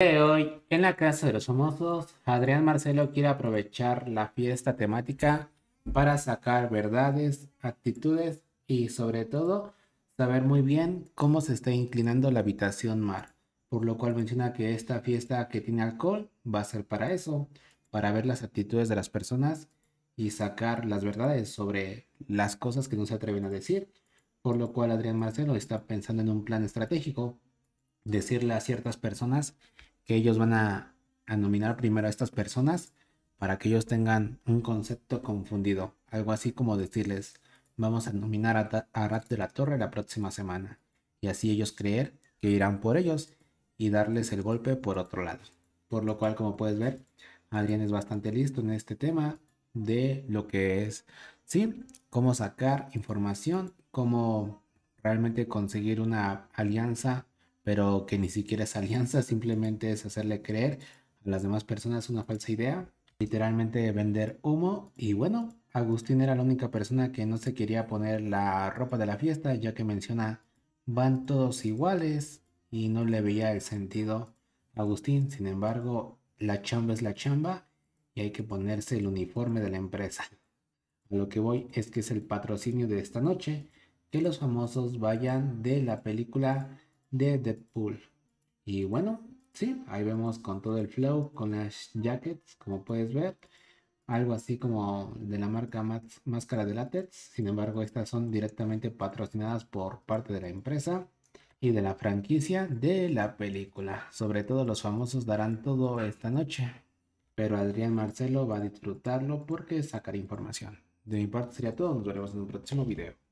hoy, en la Casa de los Famosos, Adrián Marcelo quiere aprovechar la fiesta temática para sacar verdades, actitudes y sobre todo saber muy bien cómo se está inclinando la habitación mar, por lo cual menciona que esta fiesta que tiene alcohol va a ser para eso, para ver las actitudes de las personas y sacar las verdades sobre las cosas que no se atreven a decir, por lo cual Adrián Marcelo está pensando en un plan estratégico, decirle a ciertas personas que ellos van a, nominar primero a estas personas para que ellos tengan un concepto confundido. Algo así como decirles, vamos a nominar a, Rat de la Torre la próxima semana. Y así ellos creer que irán por ellos y darles el golpe por otro lado. Por lo cual, como puedes ver, Adrián es bastante listo en este tema de lo que es, ¿sí? Cómo sacar información, cómo realmente conseguir una alianza pero que ni siquiera es alianza, simplemente es hacerle creer a las demás personas una falsa idea, literalmente vender humo y bueno, Agustín era la única persona que no se quería poner la ropa de la fiesta ya que menciona van todos iguales y no le veía el sentido a Agustín, sin embargo, la chamba es la chamba y hay que ponerse el uniforme de la empresa. Lo que voy es que es el patrocinio de esta noche, que los famosos vayan de la película de Deadpool. Y bueno, sí, ahí vemos con todo el flow, con las jackets, como puedes ver. Algo así como de la marca Máscara de Látex. Sin embargo, estas son directamente patrocinadas por parte de la empresa y de la franquicia de la película. Sobre todo los famosos darán todo esta noche. Pero Adrián Marcelo va a disfrutarlo porque sacará información. De mi parte sería todo. Nos veremos en un próximo video.